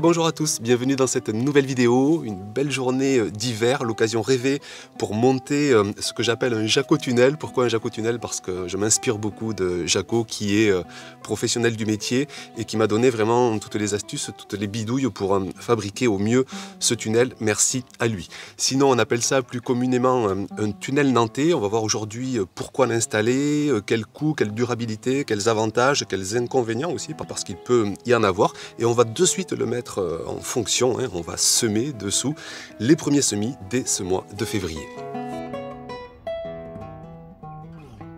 bonjour à tous, bienvenue dans cette nouvelle vidéo, une belle journée euh, d'hiver, l'occasion rêvée pour monter euh, ce que j'appelle un Jaco Tunnel. Pourquoi un Jaco Tunnel Parce que je m'inspire beaucoup de Jaco qui est euh, professionnel du métier et qui m'a donné vraiment toutes les astuces, toutes les bidouilles pour fabriquer au mieux ce tunnel, merci à lui. Sinon on appelle ça plus communément un, tunnel nantais, on va voir aujourd'hui pourquoi l'installer, quel coût, quelle durabilité, quels avantages, quels inconvénients aussi, parce qu'il peut y en avoir et on va de suite le mettre euh, en fonction, hein, on va semer dessous les premiers semis dès ce mois de février.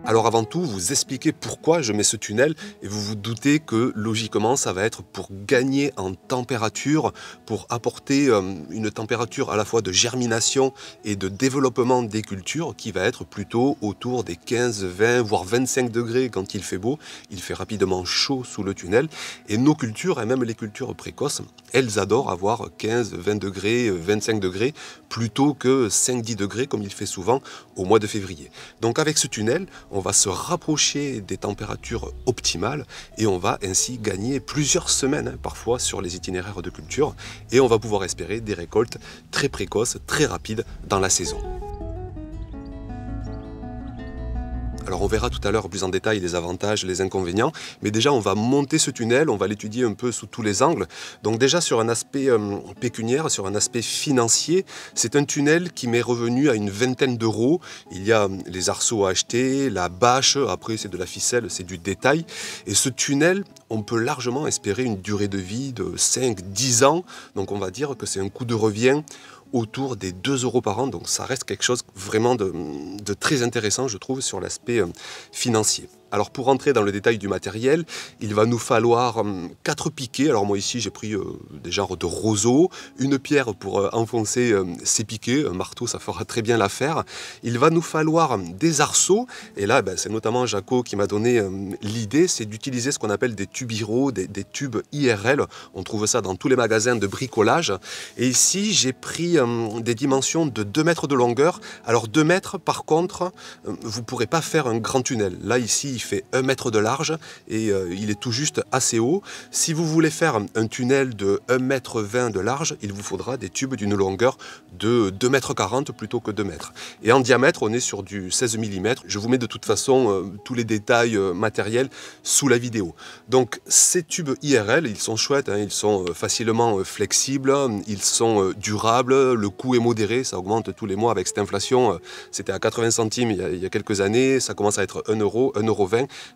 Alors avant tout, vous expliquez pourquoi je mets ce tunnel et vous vous doutez que logiquement, ça va être pour gagner en température, pour apporter euh, une température à la fois de germination et de développement des cultures qui va être plutôt autour des 15, 20, voire 25 degrés quand il fait beau. Il fait rapidement chaud sous le tunnel et nos cultures, et même les cultures précoces, elles adorent avoir 15, 20 degrés, 25 degrés plutôt que 5-10 degrés comme il fait souvent au mois de février. Donc avec ce tunnel, on va se rapprocher des températures optimales et on va ainsi gagner plusieurs semaines hein, parfois sur les itinéraires de culture et on va pouvoir espérer des récoltes très précoces, très rapides dans la saison. Alors on verra tout à l'heure plus en détail les avantages, les inconvénients, mais déjà on va monter ce tunnel, on va l'étudier un peu sous tous les angles. Donc déjà sur un aspect euh, pécuniaire, sur un aspect financier, c'est un tunnel qui m'est revenu à une vingtaine d'euros. Il y a hum, les arceaux à acheter, la bâche, après c'est de la ficelle, c'est du détail. Et ce tunnel, on peut largement espérer une durée de vie de 5-10 ans. Donc on va dire que c'est un coup de revient autour des 2 euros par an. Donc ça reste quelque chose vraiment de, de très intéressant, je trouve, sur l'aspect euh, financier. Alors pour rentrer dans le détail du matériel, il va nous falloir hum, quatre piquets. Alors moi ici j'ai pris euh, des genres de roseaux, une pierre pour euh, enfoncer hum, ces piquets, un marteau ça fera très bien l'affaire. Il va nous falloir hum, des arceaux et là ben, c'est notamment Jaco qui m'a donné l'idée, c'est d'utiliser ce qu'on appelle des tubiros, des, tubes IRL. On trouve ça dans tous les magasins de bricolage. Et ici j'ai pris des dimensions de 2 mètres de longueur. Alors 2 mètres par contre, vous ne pourrez pas faire un grand tunnel. Là ici il fait 1 mètre de large et euh, il est tout juste assez haut. Si vous voulez faire un tunnel de 1 m 20 de large, il vous faudra des tubes d'une longueur de 2 mètres 40 plutôt que 2 mètres. Et en diamètre, on est sur du 16 mm. Je vous mets de toute façon euh, tous les détails euh, matériels sous la vidéo. Donc ces tubes IRL, ils sont chouettes, hein. ils sont facilement flexibles, ils sont durables, le coût est modéré, ça augmente tous les mois avec cette inflation. C'était à 80 centimes il y a, quelques années, ça commence à être 1 euro, 1 euro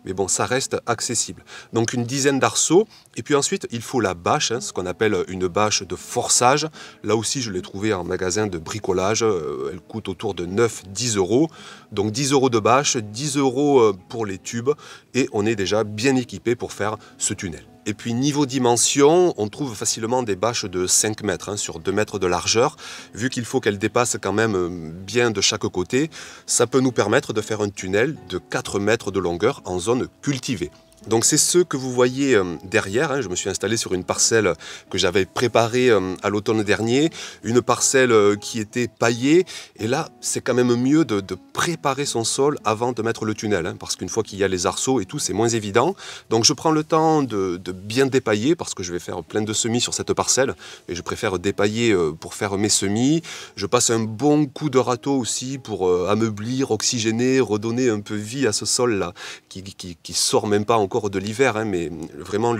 mais bon, ça reste accessible. Donc une dizaine d'arceaux, et puis ensuite il faut la bâche, hein, ce qu'on appelle une bâche de forçage. Là aussi je l'ai trouvée en magasin de bricolage, euh, elle coûte autour de 9-10 euros. Donc 10 euros de bâche, 10 euros euh, pour les tubes, et on est déjà bien équipé pour faire ce tunnel. Et puis niveau dimension, on trouve facilement des bâches de 5 mètres hein, sur 2 mètres de largeur. Vu qu'il faut qu'elles dépassent quand même euh, bien de chaque côté, ça peut nous permettre de faire un tunnel de 4 mètres de longueur en zone cultivée. Donc c'est ce que vous voyez euh, derrière. Hein. Je me suis installé sur une parcelle que j'avais préparée euh, à l'automne dernier, une parcelle euh, qui était paillée. Et là, c'est quand même mieux de, préparer son sol avant de mettre le tunnel, hein, parce qu'une fois qu'il y a les arceaux et tout, c'est moins évident. Donc je prends le temps de, bien dépailler, parce que je vais faire plein de semis sur cette parcelle, et je préfère dépailler pour faire mes semis. Je passe un bon coup de râteau aussi pour ameublir, oxygéner, redonner un peu vie à ce sol-là, qui, qui, qui sort même pas encore de l'hiver, hein, mais vraiment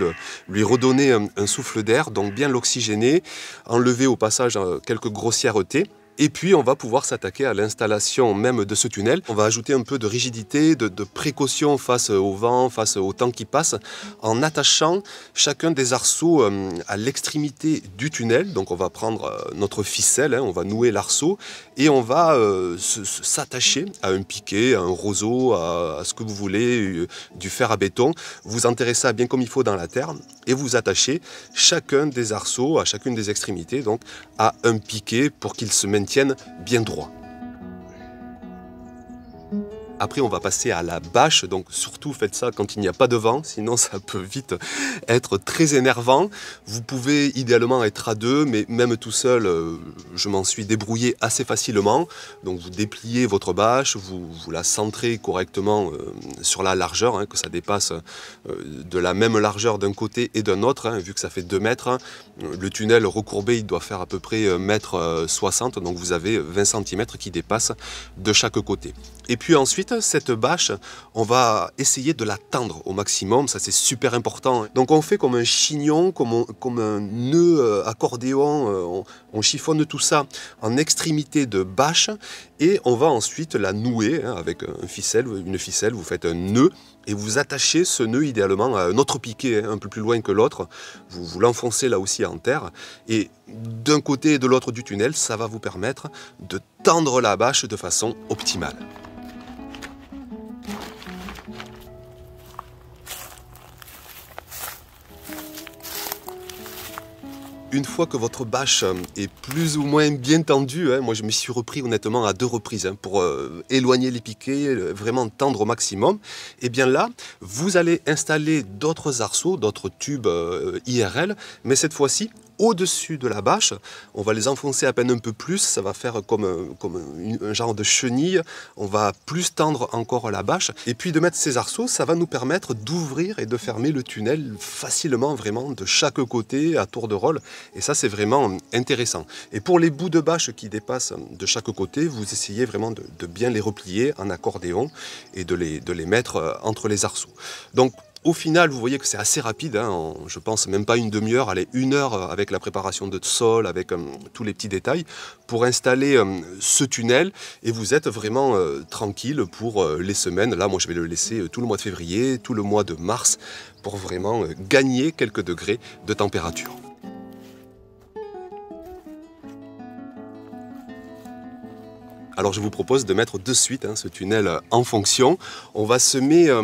lui redonner un, un souffle d'air, donc bien l'oxygéner, enlever au passage euh, quelques grossièretés. Et puis, on va pouvoir s'attaquer à l'installation même de ce tunnel. On va ajouter un peu de rigidité, de, précaution face au vent, face au temps qui passe, en attachant chacun des arceaux euh, à l'extrémité du tunnel. Donc, on va prendre euh, notre ficelle, hein, on va nouer l'arceau et on va euh, s'attacher à un piquet, à un roseau, à, ce que vous voulez, du fer à béton. Vous intéressez ça bien comme il faut dans la terre et vous attachez chacun des arceaux, à chacune des extrémités, donc à un piquet pour qu'il se maintienne tiennent bien droit. Après, on va passer à la bâche, donc surtout faites ça quand il n'y a pas de vent, sinon ça peut vite être très énervant. Vous pouvez idéalement être à deux, mais même tout seul, euh, je m'en suis débrouillé assez facilement. Donc vous dépliez votre bâche, vous, la centrez correctement euh, sur la largeur, hein, que ça dépasse euh, de la même largeur d'un côté et d'un autre, hein. vu que ça fait 2 mètres. Hein, le tunnel recourbé, il doit faire à peu près mètre 60 donc vous avez 20 cm qui dépassent de chaque côté. Et puis ensuite, cette bâche, on va essayer de la tendre au maximum, ça c'est super important. Donc on fait comme un chignon, comme, un nœud euh, accordéon, euh, on, chiffonne tout ça en extrémité de bâche et on va ensuite la nouer hein, avec une ficelle, une ficelle, vous faites un nœud et vous attachez ce nœud idéalement à un autre piquet, hein, un peu plus loin que l'autre, vous l'enfoncez là aussi en terre et d'un côté et de l'autre du tunnel, ça va vous permettre de tendre la bâche de façon optimale. une fois que votre bâche euh, est plus ou moins bien tendue, hein, moi je me suis repris honnêtement à deux reprises hein, pour euh, éloigner les piquets, euh, vraiment tendre au maximum, et eh bien là, vous allez installer d'autres arceaux, d'autres tubes IRL, mais cette fois-ci au-dessus de la bâche. On va les enfoncer à peine un peu plus, ça va faire comme, comme un, genre de chenille. On va plus tendre encore la bâche. Et puis de mettre ces arceaux, ça va nous permettre d'ouvrir et de fermer le tunnel facilement, vraiment, de chaque côté, à tour de rôle. Et ça, c'est vraiment intéressant. Et pour les bouts de bâche qui dépassent de chaque côté, vous essayez vraiment de, bien les replier en accordéon et de les, de les mettre euh, entre les arceaux. Donc au final, vous voyez que c'est assez rapide, hein, je pense même pas une demi-heure, allez, une heure euh, avec la préparation de sol, avec euh, tous les petits détails, pour installer euh, ce tunnel, et vous êtes vraiment tranquille pour les semaines. Là, moi, je vais le laisser tout le mois de février, tout le mois de mars, pour vraiment gagner quelques degrés de température. Alors je vous propose de mettre de suite hein, ce tunnel euh, en fonction. On va semer euh,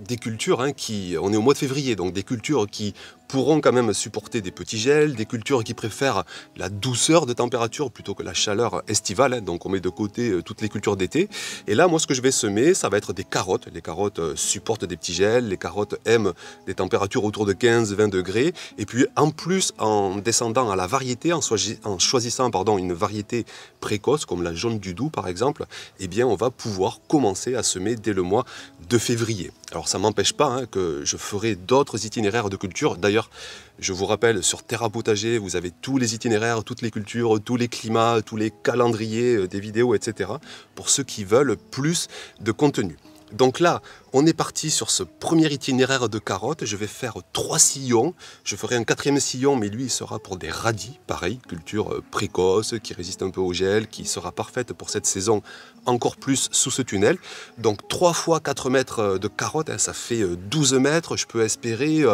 des cultures hein, qui, on est au mois de février, donc des cultures qui pourront quand même supporter des petits gels, des cultures qui préfèrent la douceur de température plutôt que la chaleur estivale, donc on met de côté euh, toutes les cultures d'été. Et là, moi, ce que je vais semer, ça va être des carottes. Les carottes euh, supportent des petits gels, les carottes aiment des températures autour de 15-20 degrés. Et puis, en plus, en descendant à la variété, en, choisissant pardon, une variété précoce, comme la jaune du doux, par exemple, eh bien, on va pouvoir commencer à semer dès le mois de février. Alors, ça m'empêche pas hein, que je ferai d'autres itinéraires de culture. D'ailleurs, je vous rappelle, sur Terra Potager, vous avez tous les itinéraires, toutes les cultures, tous les climats, tous les calendriers, euh, des vidéos, etc. pour ceux qui veulent plus de contenu. Donc là, on est parti sur ce premier itinéraire de carottes. Je vais faire trois sillons. Je ferai un quatrième sillon, mais lui, il sera pour des radis. Pareil, culture euh, précoce, qui résiste un peu au gel, qui sera parfaite pour cette saison encore plus sous ce tunnel. Donc 3 fois 4 mètres euh, de carottes, hein, ça fait 12 euh, mètres. Je peux espérer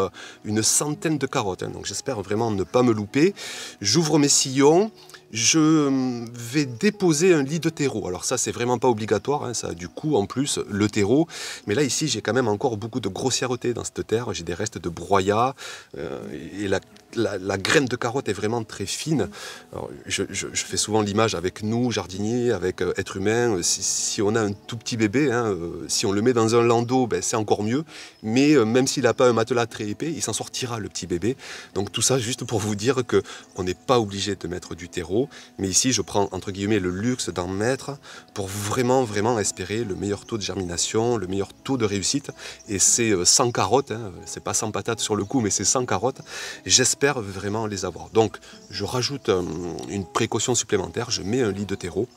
une centaine de carottes. Hein. Donc j'espère vraiment ne pas me louper. J'ouvre mes sillons je vais déposer un lit de terreau. Alors ça, c'est vraiment pas obligatoire, hein, ça a du coût en plus, le terreau. Mais là, ici, j'ai quand même encore beaucoup de grossièreté dans cette terre. J'ai des restes de broyat euh, et la la, graine de carotte est vraiment très fine. Mm. je, fais souvent l'image avec nous, jardiniers, avec euh, être humain. Euh, si, on a un tout petit bébé, hein, euh, si on le met dans un landau, ben, c'est encore mieux. Mais même s'il n'a pas un matelas très épais, il s'en sortira, le petit bébé. Donc tout ça juste pour vous dire qu'on n'est pas obligé de mettre du terreau. Mais ici, je prends entre guillemets le luxe d'en mettre pour vraiment, vraiment espérer le meilleur taux de germination, le meilleur taux de réussite. Et c'est sans carottes, hein. c'est pas sans patate sur le coup, mais c'est sans carotte. J'espère vraiment les avoir. Donc je rajoute euh, une précaution supplémentaire, je mets un lit de terreau.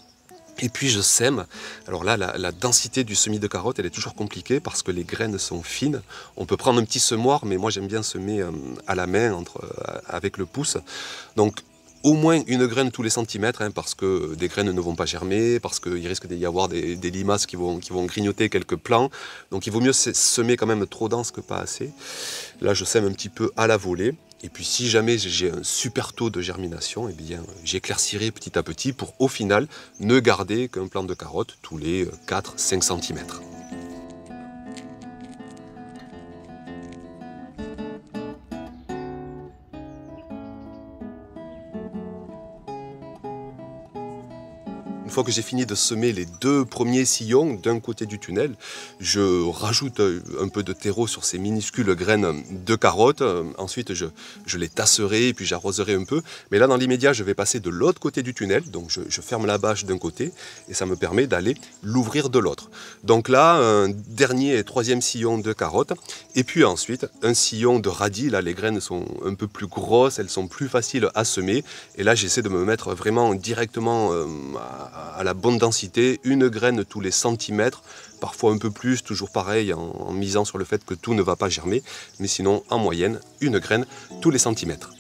Et puis je sème. Alors là, la, densité du semis de carotte, elle est toujours compliquée parce que les graines sont fines. On peut prendre un petit semoir, mais moi j'aime bien semer euh, à la main entre, euh, avec le pouce. Donc au moins une graine tous les centimètres, hein, parce que des graines ne vont pas germer, parce qu'il risque d'y avoir des, limaces qui vont, qui vont grignoter quelques plants. Donc il vaut mieux semer quand même trop dense que pas assez. Là, je sème un petit peu à la volée. Et puis si jamais j'ai un super taux de germination, eh bien j'éclaircirai petit à petit pour au final ne garder qu'un plant de carotte tous les 4-5 euh, cm. Une fois que j'ai fini de semer les deux premiers sillons d'un côté du tunnel, je rajoute euh, un peu de terreau sur ces minuscules graines de carottes. Euh, ensuite, je, les tasserai et puis j'arroserai un peu. Mais là, dans l'immédiat, je vais passer de l'autre côté du tunnel. Donc, je, ferme la bâche d'un côté et ça me permet d'aller l'ouvrir de l'autre. Donc là, un dernier et troisième sillon de carottes. Et puis ensuite, un sillon de radis. Là, les graines sont un peu plus grosses, elles sont plus faciles à semer. Et là, j'essaie de me mettre vraiment directement euh, à à la bonne densité, une graine tous les centimètres, parfois un peu plus, toujours pareil, en, en misant sur le fait que tout ne va pas germer, mais sinon en moyenne, une graine tous les centimètres.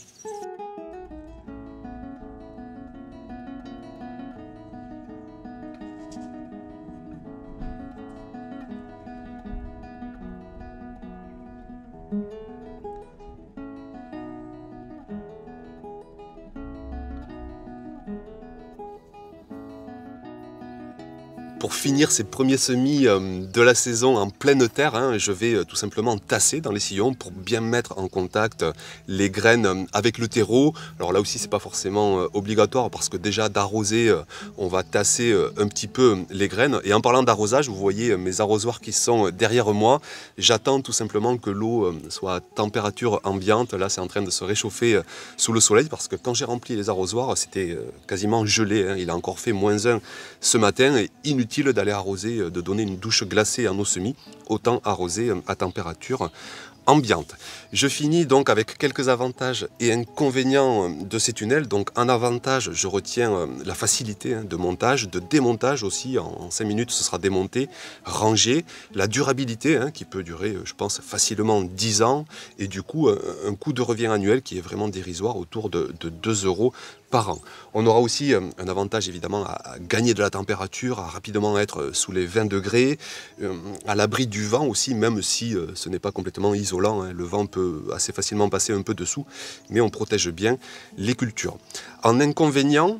pour finir ces premiers semis euh, de la saison en pleine terre, hein, je vais euh, tout simplement tasser dans les sillons pour bien mettre en contact euh, les graines avec le terreau. Alors là aussi, c'est pas forcément obligatoire parce que déjà d'arroser, on va tasser un petit peu les graines. Et en parlant d'arrosage, vous voyez mes arrosoirs qui sont derrière moi. J'attends tout simplement que l'eau soit à température ambiante. Là, c'est en train de se réchauffer sous le soleil parce que quand j'ai rempli les arrosoirs, c'était quasiment gelé. Hein. Il a encore fait moins un ce matin et inutile d'aller arroser, euh, de donner une douche glacée à nos semis, autant arroser euh, à température je finis donc avec quelques avantages et inconvénients euh, de ces tunnels. Donc un avantage, je retiens euh, la facilité hein, de montage, de démontage aussi. En 5 minutes, ce sera démonté, rangé. La durabilité hein, qui peut durer, euh, je pense, facilement 10 ans. Et du coup, un coût de revient annuel qui est vraiment dérisoire autour de, de 2 euros par an. On aura aussi un avantage évidemment à gagner de la température, à rapidement être sous les 20 degrés, à l'abri du vent aussi, même si ce n'est pas complètement isolé Hein, le vent peut assez facilement passer un peu dessous, mais on protège bien les cultures. En inconvénient,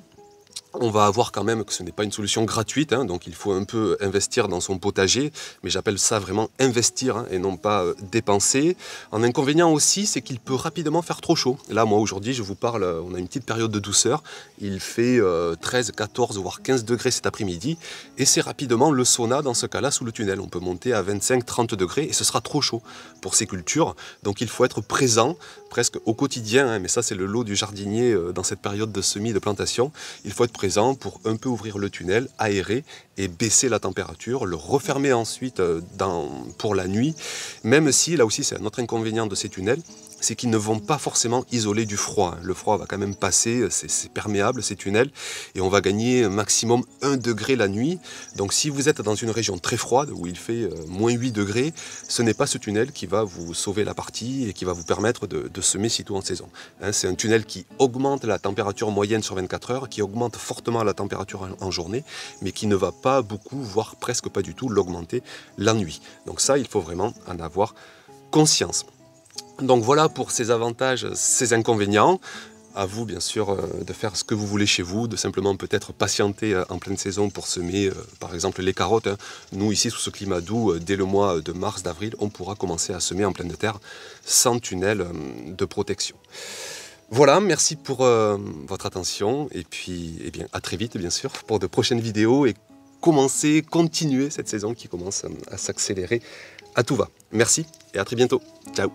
on va avoir quand même que ce n'est pas une solution gratuite, hein, donc il faut un peu investir dans son potager, mais j'appelle ça vraiment investir hein, et non pas euh, dépenser. Un inconvénient aussi, c'est qu'il peut rapidement faire trop chaud. Là, moi aujourd'hui, je vous parle, euh, on a une petite période de douceur, il fait 13, euh, 14, voire 15 degrés cet après-midi, et c'est rapidement le sauna dans ce cas-là sous le tunnel. On peut monter à 25, 30 degrés et ce sera trop chaud pour ces cultures, donc il faut être présent presque au quotidien, hein, mais ça c'est le lot du jardinier dans cette période de semis de plantation, il faut être pour un peu ouvrir le tunnel, aérer et baisser la température, le refermer ensuite euh, pour la nuit, même si là aussi c'est un autre inconvénient de ces tunnels, c'est qu'ils ne vont pas forcément isoler du froid. Le froid va quand même passer, c'est perméable ces tunnels, et on va gagner maximum 1 degré la nuit. Donc si vous êtes dans une région très froide, où il fait euh, moins 8 degrés, ce n'est pas ce tunnel qui va vous sauver la partie et qui va vous permettre de, semer si en saison. Hein, c'est un tunnel qui augmente la température moyenne sur 24 heures, qui augmente fortement la température en journée, mais qui ne va pas beaucoup, voire presque pas du tout, l'augmenter la nuit. Donc ça, il faut vraiment en avoir conscience. Donc voilà pour ces avantages, ces inconvénients. À vous, bien sûr, euh, de faire ce que vous voulez chez vous, de simplement peut-être patienter euh, en pleine saison pour semer, euh, par exemple, les carottes. Hein. Nous, ici, sous ce climat doux, dès le mois de mars, d'avril, on pourra commencer à semer en pleine terre sans tunnel de protection. Voilà, merci pour votre attention et puis et eh bien, à très vite bien sûr pour de prochaines vidéos et commencer, continuer cette saison qui commence à s'accélérer à tout va. Merci et à très bientôt. Ciao